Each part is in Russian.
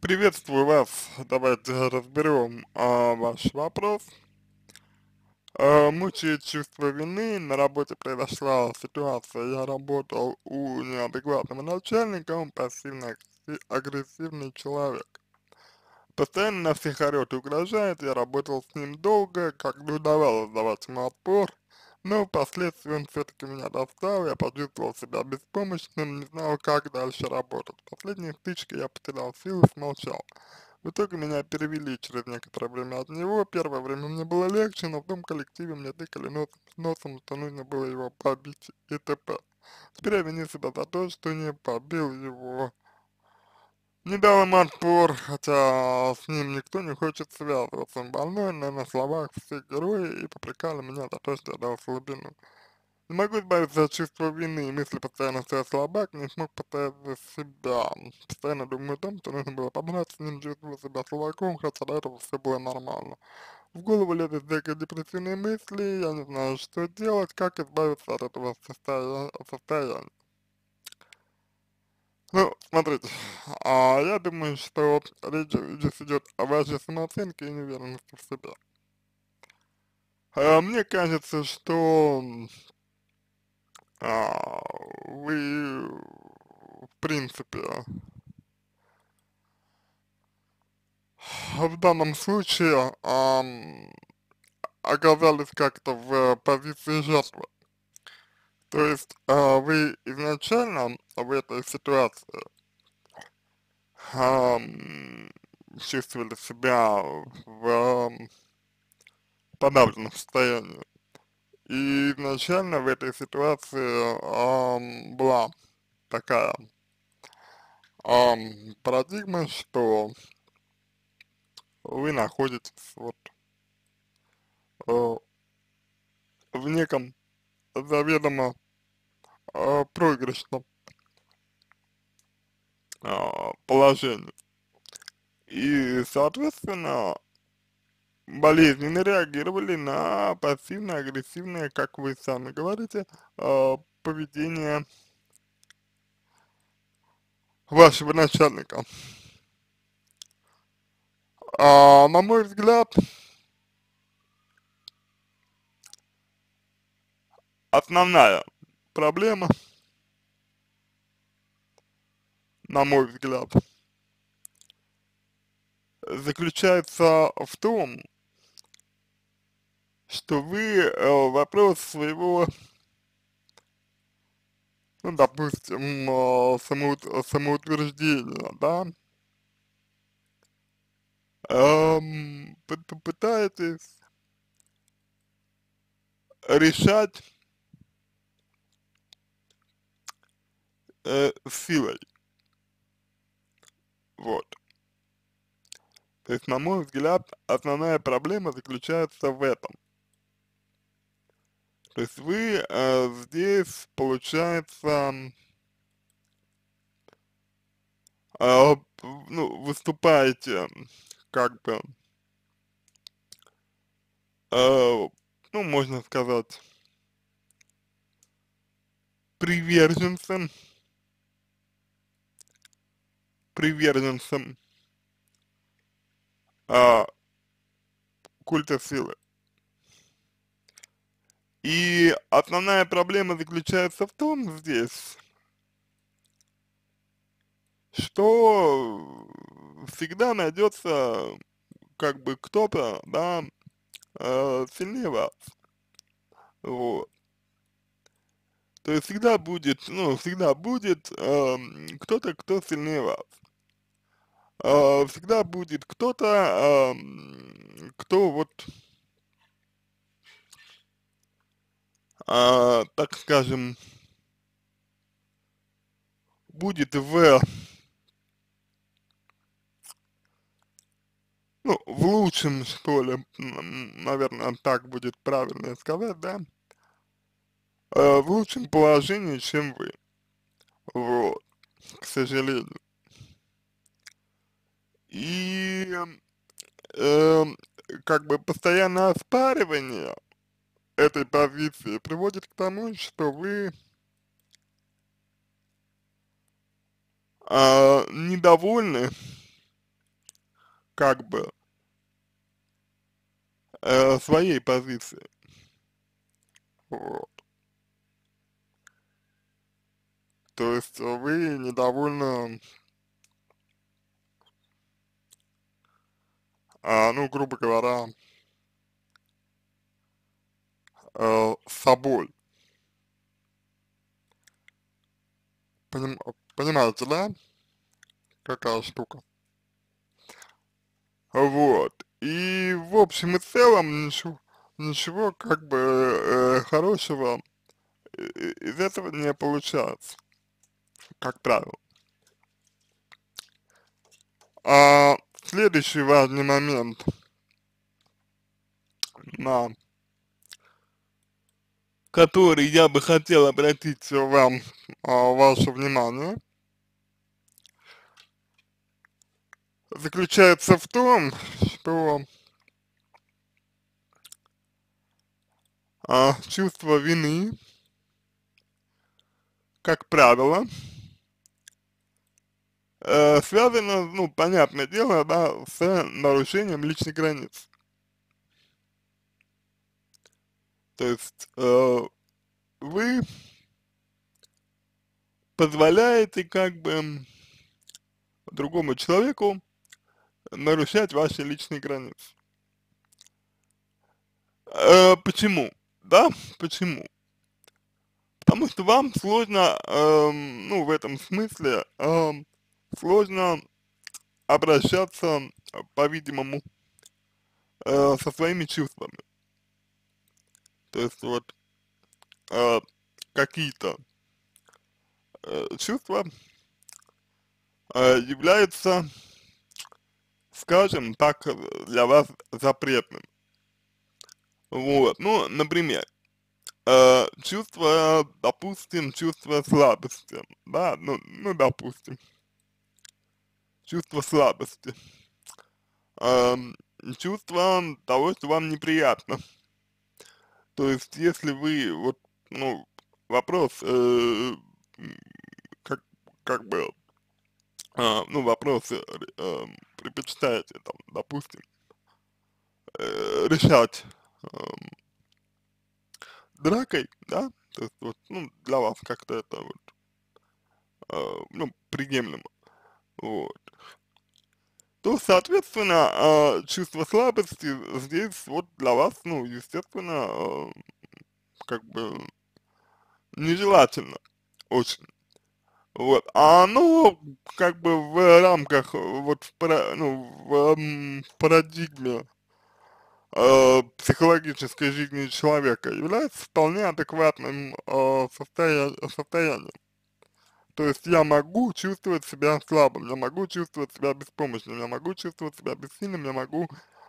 Приветствую вас. Давайте разберем а, ваш вопрос. А, мучает чувство вины. На работе произошла ситуация. Я работал у неадекватного начальника. Он пассивно агрессивный человек. Постоянно всех орет и угрожает. Я работал с ним долго. как Когда удавалось давать ему отпор, но впоследствии он все-таки меня достал, я почувствовал себя беспомощным, не знал, как дальше работать. В последней стычке я потерял силы, смолчал. В итоге меня перевели через некоторое время от него, первое время мне было легче, но в том коллективе мне тыкали нос, носом, что нужно было его побить и т.п. Теперь я виню себя за то, что не побил его. Не дал им отпор, хотя с ним никто не хочет связываться. Больной, но на словах все герои и попрекали меня за то, что я дал слабину. Не могу избавиться от чувства вины и мысли постоянно, что я слабак, не смог поставить себя. Постоянно думаю о том, что нужно было с ним чувствовал себя слабаком, хотя до этого все было нормально. В голову лезут всякие депрессивные мысли, я не знаю, что делать, как избавиться от этого состоя состояния. Ну, смотрите, а, я думаю, что речь здесь идет о вашей самооценке и неверности в себе. А, мне кажется, что а, вы, в принципе, в данном случае а, оказались как-то в позиции жертвы. То есть а, вы изначально в этой ситуации а, чувствовали себя в а, подавленном состоянии. И изначально в этой ситуации а, была такая а, парадигма, что вы находитесь вот э, в неком заведомо э, проигрышном э, положении. И, соответственно, болезненно реагировали на пассивно-агрессивное, как вы сами говорите, э, поведение вашего начальника. А, на мой взгляд, основная проблема, на мой взгляд, заключается в том, что вы э, вопрос своего, ну, допустим, э, самоут самоутверждения, да, эм, пытаетесь решать э, силой. Вот. То есть, на мой взгляд, основная проблема заключается в этом. То есть вы э, здесь, получается, э, ну, выступаете как бы, э, ну, можно сказать, приверженцем приверженцем а, культа силы. И основная проблема заключается в том здесь, что всегда найдется как бы кто-то, да, э, сильнее вас. Вот. То есть всегда будет, ну, всегда будет э, кто-то, кто сильнее вас. А, всегда будет кто-то, а, кто вот, а, так скажем, будет в, ну, в лучшем, что ли, наверное, так будет правильно сказать, да, в лучшем положении, чем вы. Вот, к сожалению и э, как бы постоянное оспаривание этой позиции приводит к тому, что вы э, недовольны как бы э, своей позиции. Вот. То есть вы недовольны А, ну, грубо говоря, э, собой. Поним, понимаете, да? Какая штука. Вот. И в общем и целом ничего, ничего как бы э, хорошего э, э, из этого не получается, как правило. А, Следующий важный момент на который я бы хотел обратить вам а, ваше внимание, заключается в том, что а, чувство вины, как правило, Э, связано, ну, понятное дело, да, с нарушением личных границ. То есть э, вы позволяете как бы другому человеку нарушать ваши личные границы. Э, почему? Да, почему? Потому что вам сложно, э, ну, в этом смысле, э, сложно обращаться, по-видимому, э, со своими чувствами. То есть вот э, какие-то э, чувства э, являются, скажем так, для вас запретным. Вот, ну, например, э, чувство, допустим, чувство слабости, да, ну, ну допустим, чувство слабости, э, чувство того, что вам неприятно. То есть, если вы, вот, ну, вопрос, э, как, как бы, э, ну, вопрос э, э, предпочитаете, там, допустим, э, решать э, дракой, да, то есть, вот, ну, для вас как-то это вот, э, ну, приемлемо. Вот. То, соответственно, а, чувство слабости здесь вот для вас, ну, естественно, а, как бы нежелательно очень. Вот. А оно как бы в рамках, вот в, ну, в, в парадигме э, психологической жизни человека является вполне адекватным э, состоя состоянием. То есть я могу чувствовать себя слабым, я могу чувствовать себя беспомощным, я могу чувствовать себя бессильным, я могу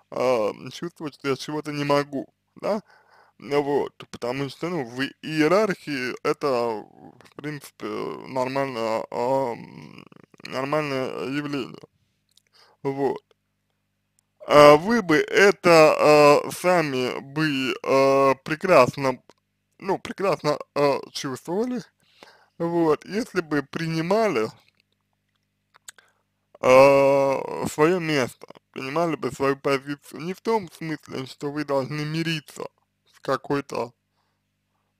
э, чувствовать, что я чего-то не могу, да? Вот, потому что, ну, в иерархии это, в принципе, нормально, э, нормальное явление. Вот. А вы бы это э, сами бы э, прекрасно, ну, прекрасно э, чувствовали, вот, если бы принимали э, а, свое место, принимали бы свою позицию не в том смысле, что вы должны мириться с какой-то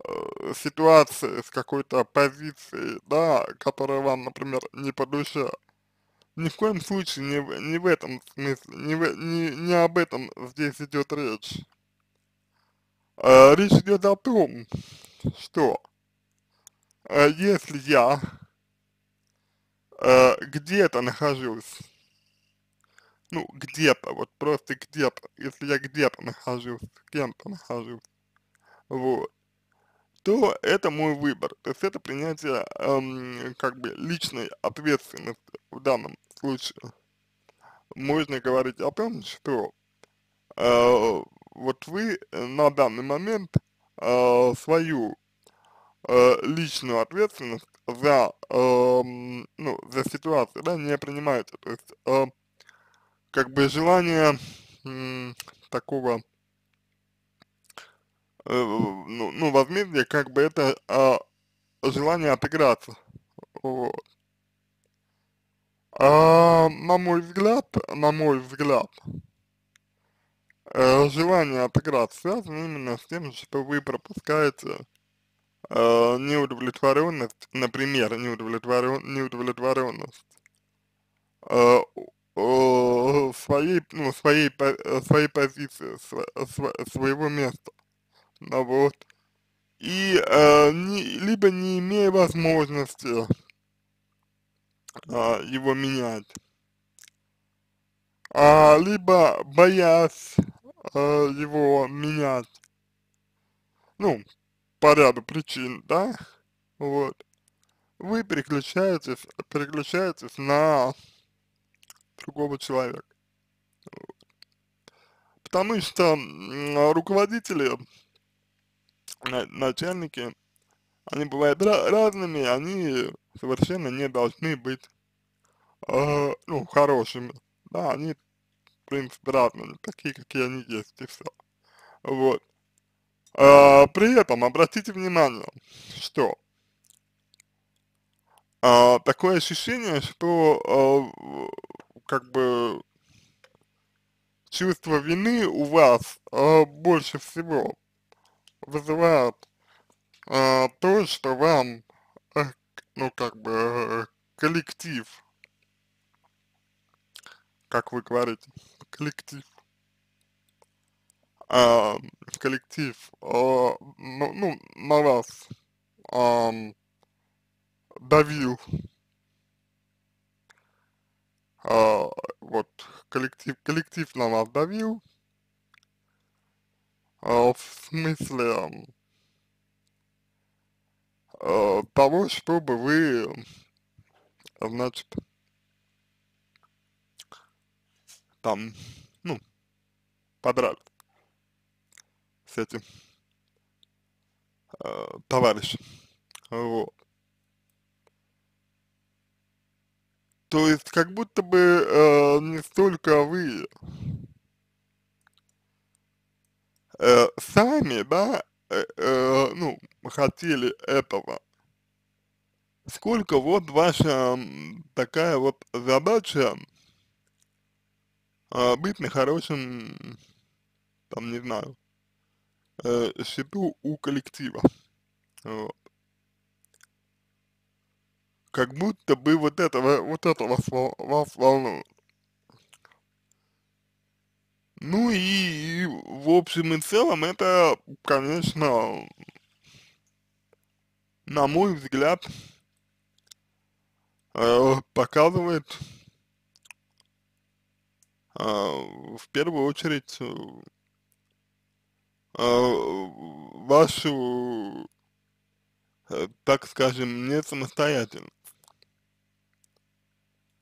э, ситуацией, с какой-то позицией, да, которая вам, например, не по душе, ни в коем случае не, в, не в этом смысле, не, в, не, не об этом здесь идет речь. Э, речь идет о том, что Э, если я э, где-то нахожусь, ну, где-то, вот просто где-то, если я где-то нахожусь, с кем-то нахожусь, вот, то это мой выбор, то есть это принятие, эм, как бы, личной ответственности в данном случае. Можно говорить о том, что э, вот вы э, на данный момент э, свою Э, личную ответственность за, э, ну, за ситуацию, да, не принимаете. То есть, э, как бы желание э, такого, э, ну, ну, возмездия, как бы это э, желание отыграться. Вот. А, на мой взгляд, на мой взгляд, э, желание отыграться связано именно с тем, что вы пропускаете э, неудовлетворенность, например, неудовлетворен, неудовлетворенность э, э, своей, ну, своей, своей позиции, св, св, своего места, ну вот, и э, не, либо не имея возможности э, его менять, а, либо боясь э, его менять, ну, по ряду причин, да, вот, вы переключаетесь, переключаетесь на другого человека. Потому что руководители, начальники, они бывают разными, они совершенно не должны быть, э, ну, хорошими, да, они, в принципе, разными, такие, какие они есть, и все. Вот. А, при этом обратите внимание, что а, такое ощущение, что а, как бы чувство вины у вас а, больше всего вызывает а, то, что вам, а, ну как бы коллектив, как вы говорите, коллектив э, коллектив э, ну, ну, на вас э, давил э, вот коллектив, коллектив на вас давил э, в смысле э, того, чтобы вы значит там, ну, подраться с этим э, товарищем. Вот. То есть, как будто бы э, не столько вы э, сами, да, э, э, ну, хотели этого, сколько вот ваша такая вот задача э, быть на хорошем, там, не знаю, э, счету у коллектива. Вот. Как будто бы вот этого, вот это вас, вас волнует. Ну и, и в общем и целом это, конечно, на мой взгляд, э, показывает э, в первую очередь э, а, вашу, э, так скажем, не самостоятельно,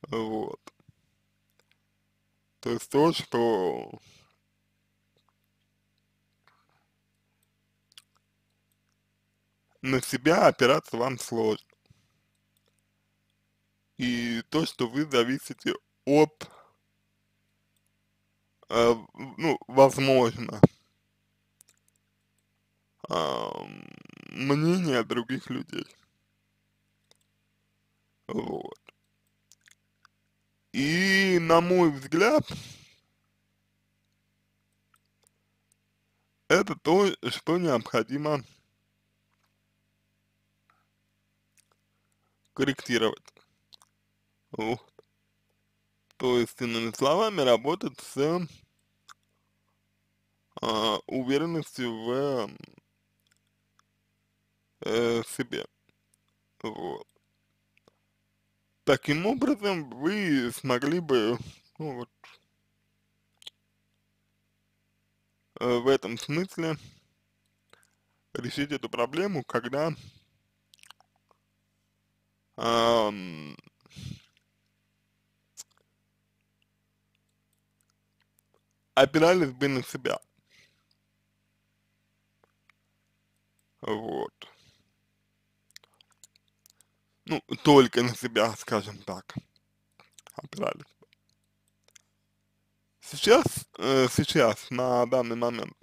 Вот. То есть то, что на себя опираться вам сложно. И то, что вы зависите от, э, ну, возможно, мнение других людей. Вот. И, на мой взгляд, это то, что необходимо корректировать. Вот. То есть, иными словами, работать с э, уверенностью в э, себе. Вот. Таким образом, вы смогли бы, ну вот, э, в этом смысле решить эту проблему, когда э, опирались бы на себя. Вот ну, только на себя, скажем так, опирались. Сейчас, э, сейчас, на данный момент,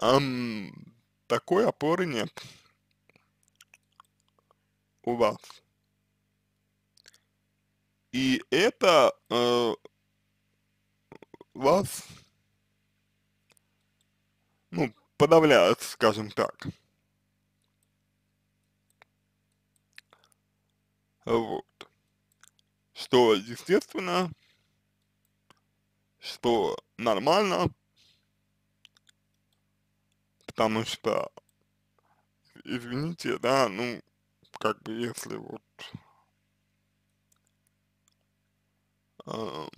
эм, такой опоры нет у вас. И это э, вас, ну, подавляет, скажем так. Вот. Что естественно, что нормально, потому что, извините, да, ну, как бы если вот э,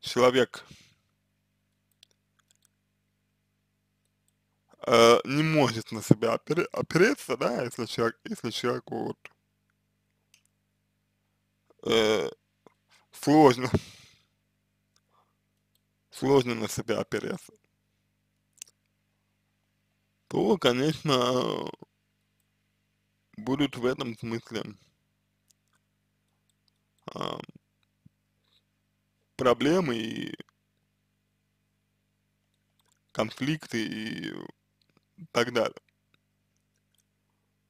человек э, не может на себя опер, опереться, да, если человек, если человек вот, э, сложно, сложно на себя опереться, то, конечно, будут в этом смысле э, проблемы и конфликты и так далее.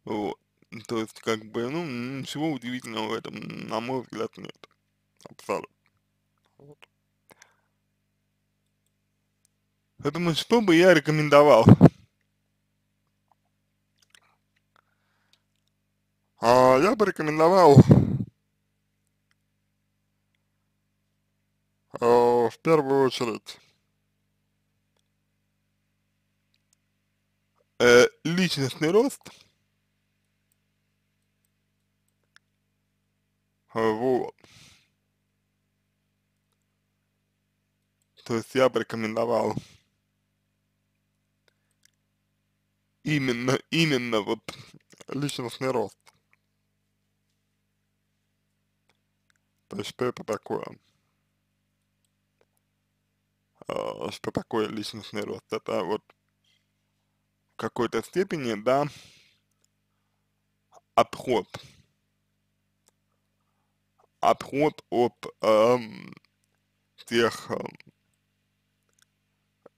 Вот. То есть, как бы, ну, ничего удивительного в этом, на мой взгляд, нет. Абсолютно. Вот. Поэтому, что бы я рекомендовал? А, я бы рекомендовал а, в первую очередь э, личностный рост, а, вот. То есть я бы рекомендовал именно, именно вот личностный рост. То есть что это такое? А, что такое личностный рост? Это вот какой-то степени, да, отход. Отход от э, тех эм,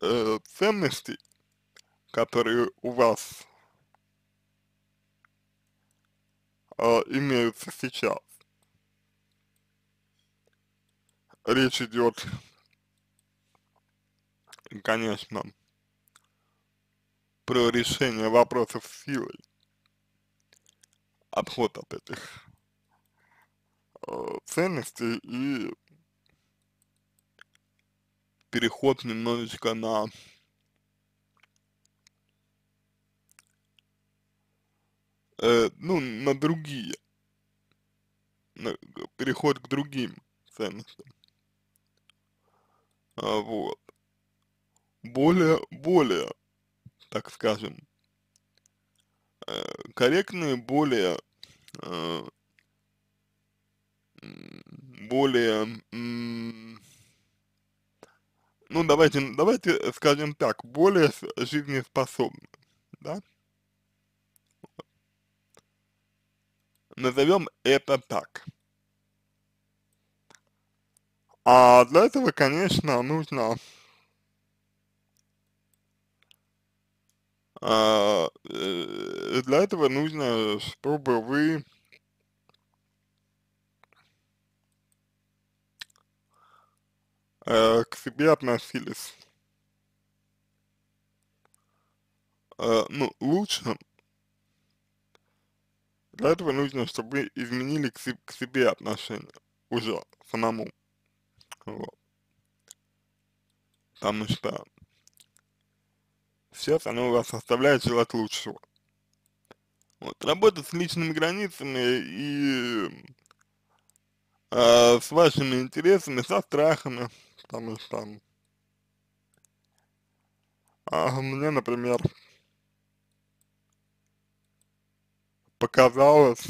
э, ценностей, которые у вас э, имеются сейчас. Речь идет, конечно, про решение вопросов силой. обход от этих э, ценностей и переход немножечко на э, ну, на другие, на, переход к другим ценностям. А, вот. Более, более так скажем, э, корректные, более, э, более, ну давайте, давайте скажем так, более жизнеспособны, да? Назовем это так. А для этого, конечно, нужно А, э, для этого нужно, чтобы вы э, к себе относились э, ну, лучше. Для этого нужно, чтобы вы изменили к, себе, к себе отношение уже самому. Вот. Потому что Сейчас оно у вас оставляет желать лучшего. Вот, работа с личными границами и э, с вашими интересами, со страхами, потому что там, а, мне, например, показалось,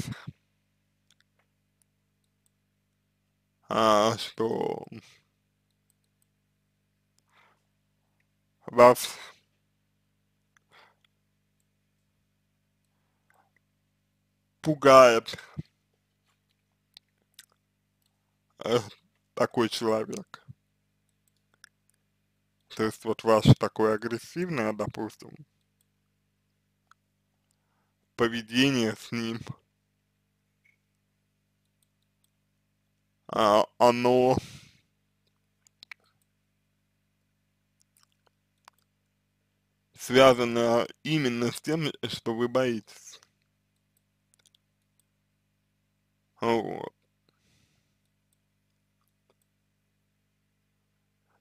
а, что вас пугает э, такой человек? То есть вот ваше такое агрессивное, а, допустим, поведение с ним, а, оно связано именно с тем, что вы боитесь.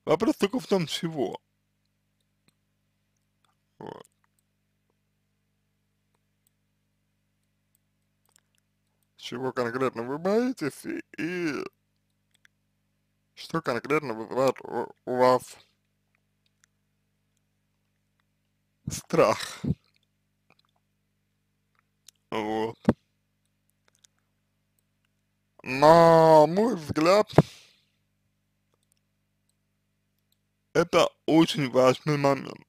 Вопрос только в том, чего. Вот. Чего конкретно вы боитесь и, и что конкретно вызывает у, у вас страх. Вот. На мой взгляд, это очень важный момент.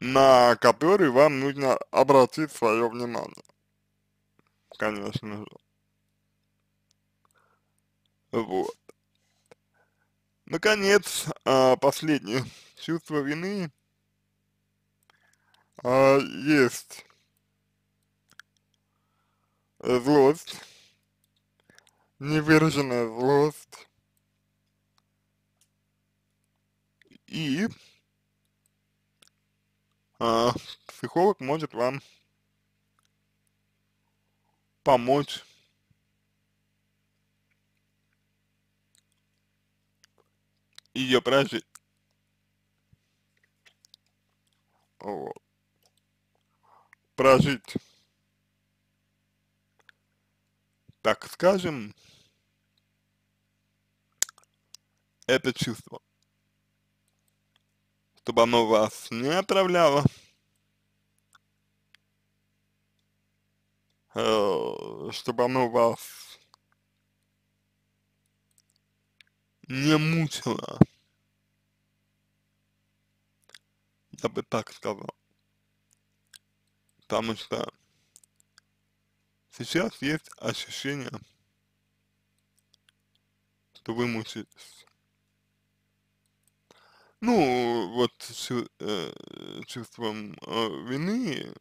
на который вам нужно обратить свое внимание. Конечно же. Вот. Наконец, а, последнее. Чувство вины а, есть Э, злость, невыраженная злость и а, психолог может вам помочь ее прожить. Вот. Прожить так скажем, это чувство, чтобы оно вас не отравляло, э, чтобы оно вас не мучило. Я бы так сказал. Потому что Сейчас есть ощущение, что вы мучаетесь. Ну, вот э, чувством э, вины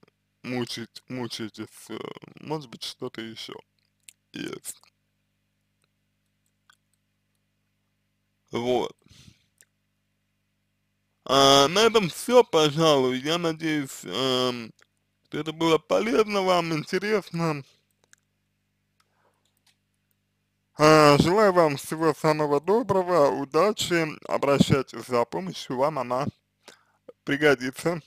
мучить, мучаетесь, э, может быть, что-то еще есть. Вот. А, на этом все, пожалуй. Я надеюсь, э, что это было полезно вам, интересно. Э, желаю вам всего самого доброго, удачи, обращайтесь за помощью, вам она пригодится.